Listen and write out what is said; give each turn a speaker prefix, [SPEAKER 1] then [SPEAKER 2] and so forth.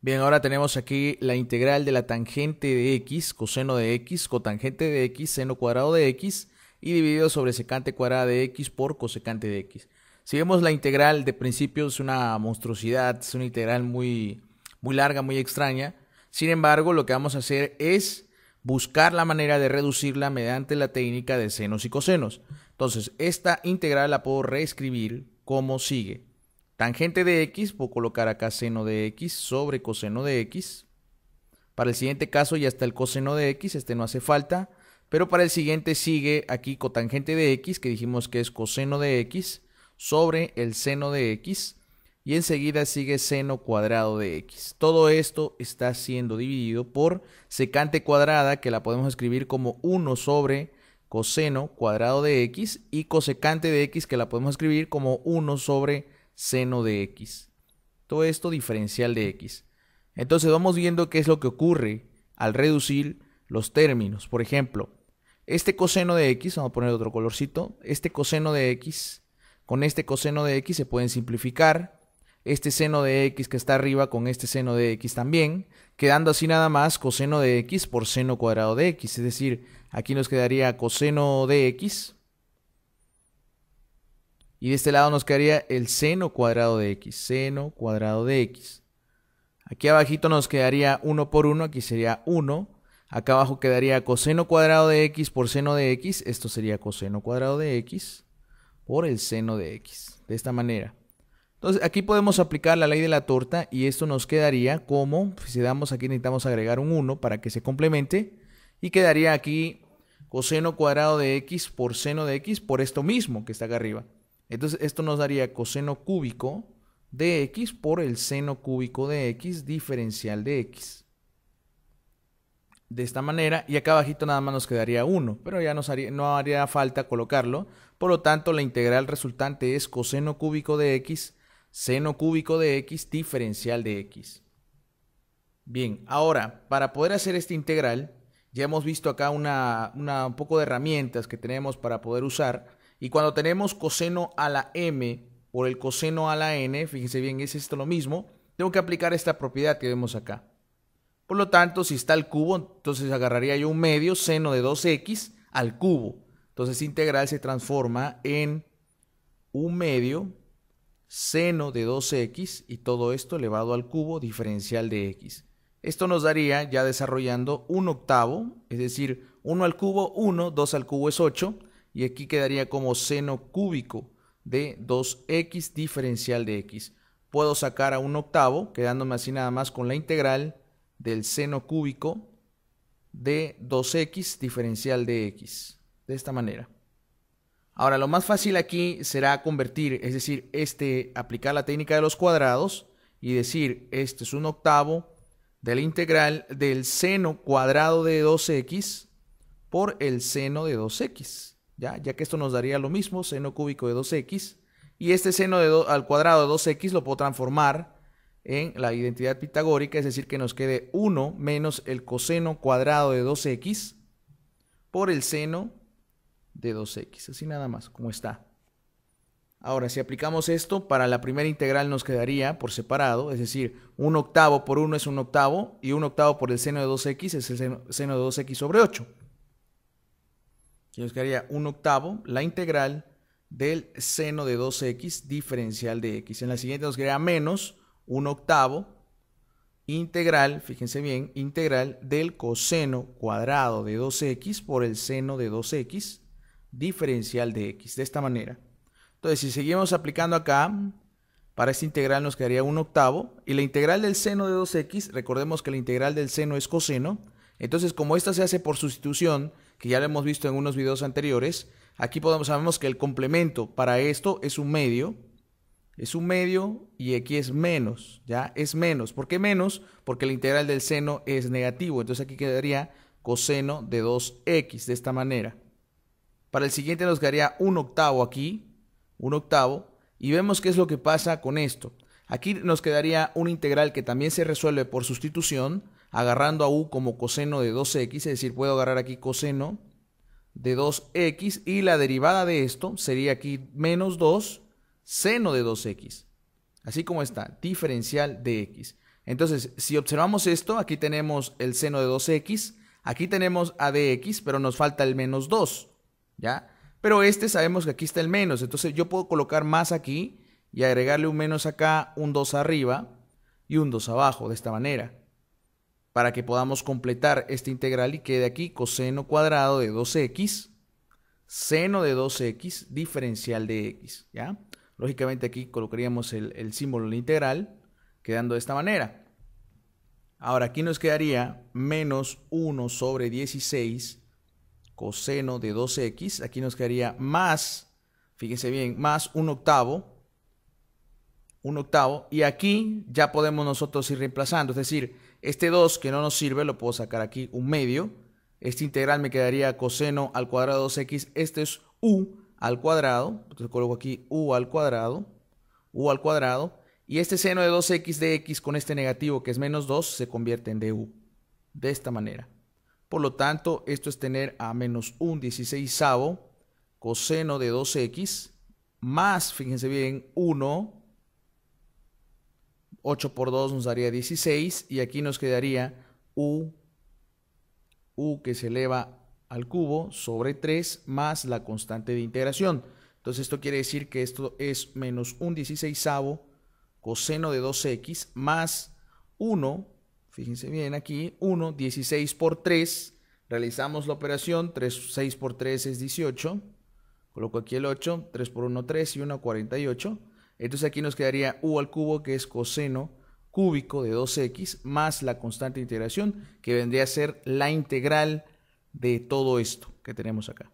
[SPEAKER 1] Bien, ahora tenemos aquí la integral de la tangente de x, coseno de x, cotangente de x, seno cuadrado de x, y dividido sobre secante cuadrada de x por cosecante de x. Si vemos la integral de principio es una monstruosidad, es una integral muy, muy larga, muy extraña. Sin embargo, lo que vamos a hacer es buscar la manera de reducirla mediante la técnica de senos y cosenos. Entonces, esta integral la puedo reescribir como sigue. Tangente de x, puedo colocar acá seno de x sobre coseno de x. Para el siguiente caso ya está el coseno de x, este no hace falta. Pero para el siguiente sigue aquí cotangente de x, que dijimos que es coseno de x, sobre el seno de x. Y enseguida sigue seno cuadrado de x. Todo esto está siendo dividido por secante cuadrada, que la podemos escribir como 1 sobre coseno cuadrado de x, y cosecante de x, que la podemos escribir como 1 sobre seno de x. Todo esto diferencial de x. Entonces vamos viendo qué es lo que ocurre al reducir los términos. Por ejemplo, este coseno de x, vamos a poner otro colorcito, este coseno de x con este coseno de x se pueden simplificar. Este seno de x que está arriba con este seno de x también, quedando así nada más coseno de x por seno cuadrado de x. Es decir, aquí nos quedaría coseno de x y de este lado nos quedaría el seno cuadrado de x, seno cuadrado de x. Aquí abajito nos quedaría 1 por 1, aquí sería 1. Acá abajo quedaría coseno cuadrado de x por seno de x, esto sería coseno cuadrado de x por el seno de x, de esta manera. Entonces aquí podemos aplicar la ley de la torta y esto nos quedaría como, si damos aquí necesitamos agregar un 1 para que se complemente y quedaría aquí coseno cuadrado de x por seno de x por esto mismo que está acá arriba. Entonces esto nos daría coseno cúbico de x por el seno cúbico de x diferencial de x. De esta manera, y acá abajito nada más nos quedaría 1, pero ya no haría falta colocarlo. Por lo tanto, la integral resultante es coseno cúbico de x, seno cúbico de x diferencial de x. Bien, ahora, para poder hacer esta integral, ya hemos visto acá una, un poco de herramientas que tenemos para poder usar y cuando tenemos coseno a la m por el coseno a la n, fíjense bien, es esto lo mismo, tengo que aplicar esta propiedad que vemos acá. Por lo tanto, si está al cubo, entonces agarraría yo un medio seno de 2x al cubo. Entonces integral se transforma en un medio seno de 2x y todo esto elevado al cubo diferencial de x. Esto nos daría ya desarrollando un octavo, es decir, 1 al cubo 1, 2 al cubo es 8, y aquí quedaría como seno cúbico de 2x diferencial de x. Puedo sacar a un octavo, quedándome así nada más con la integral del seno cúbico de 2x diferencial de x. De esta manera. Ahora, lo más fácil aquí será convertir, es decir, este, aplicar la técnica de los cuadrados y decir, este es un octavo de la integral del seno cuadrado de 2x por el seno de 2x. ¿ya? que esto nos daría lo mismo, seno cúbico de 2x, y este seno de al cuadrado de 2x lo puedo transformar en la identidad pitagórica, es decir, que nos quede 1 menos el coseno cuadrado de 2x por el seno de 2x, así nada más, como está. Ahora, si aplicamos esto, para la primera integral nos quedaría por separado, es decir, un octavo por 1 es un octavo y un octavo por el seno de 2x es el seno de 2x sobre 8 y nos quedaría un octavo, la integral del seno de 2x diferencial de x. En la siguiente nos quedaría menos un octavo integral, fíjense bien, integral del coseno cuadrado de 2x por el seno de 2x diferencial de x, de esta manera. Entonces, si seguimos aplicando acá, para esta integral nos quedaría un octavo. Y la integral del seno de 2x, recordemos que la integral del seno es coseno. Entonces, como esta se hace por sustitución, que ya lo hemos visto en unos videos anteriores, aquí sabemos que el complemento para esto es un medio, es un medio y aquí es menos, ¿ya? Es menos. ¿Por qué menos? Porque la integral del seno es negativo, entonces aquí quedaría coseno de 2x, de esta manera. Para el siguiente nos quedaría un octavo aquí, un octavo, y vemos qué es lo que pasa con esto. Aquí nos quedaría una integral que también se resuelve por sustitución, agarrando a u como coseno de 2x, es decir, puedo agarrar aquí coseno de 2x y la derivada de esto sería aquí menos 2 seno de 2x. Así como está, diferencial de x. Entonces, si observamos esto, aquí tenemos el seno de 2x, aquí tenemos a dx, pero nos falta el menos 2, ¿ya? Pero este sabemos que aquí está el menos, entonces yo puedo colocar más aquí y agregarle un menos acá, un 2 arriba y un 2 abajo, de esta manera para que podamos completar esta integral y quede aquí coseno cuadrado de 2x, seno de 2x, diferencial de x. ¿ya? Lógicamente aquí colocaríamos el, símbolo de la integral, quedando de esta manera. Ahora aquí nos quedaría menos 1 sobre 16 coseno de 2 x Aquí nos quedaría más, fíjense bien, más un octavo. Un octavo. Y aquí ya podemos nosotros ir reemplazando. Es decir, este 2 que no nos sirve lo puedo sacar aquí un medio. Este integral me quedaría coseno al cuadrado 2x. Este es u al cuadrado. Entonces coloco aquí u al cuadrado. u al cuadrado. Y este seno de 2x de x con este negativo que es menos 2 se convierte en du. De esta manera. Por lo tanto, esto es tener a menos 1 16 coseno de 2x más, fíjense bien, 1 8 por 2 nos daría 16 y aquí nos quedaría u, u que se eleva al cubo sobre 3 más la constante de integración. Entonces esto quiere decir que esto es menos un 16 coseno de 2x más 1, fíjense bien aquí, 1, 16 por 3, realizamos la operación, 6 por 3 es 18, coloco aquí el 8, 3 por 1, 3 y 1, 48, entonces aquí nos quedaría u al cubo, que es coseno cúbico de 2x, más la constante de integración, que vendría a ser la integral de todo esto que tenemos acá.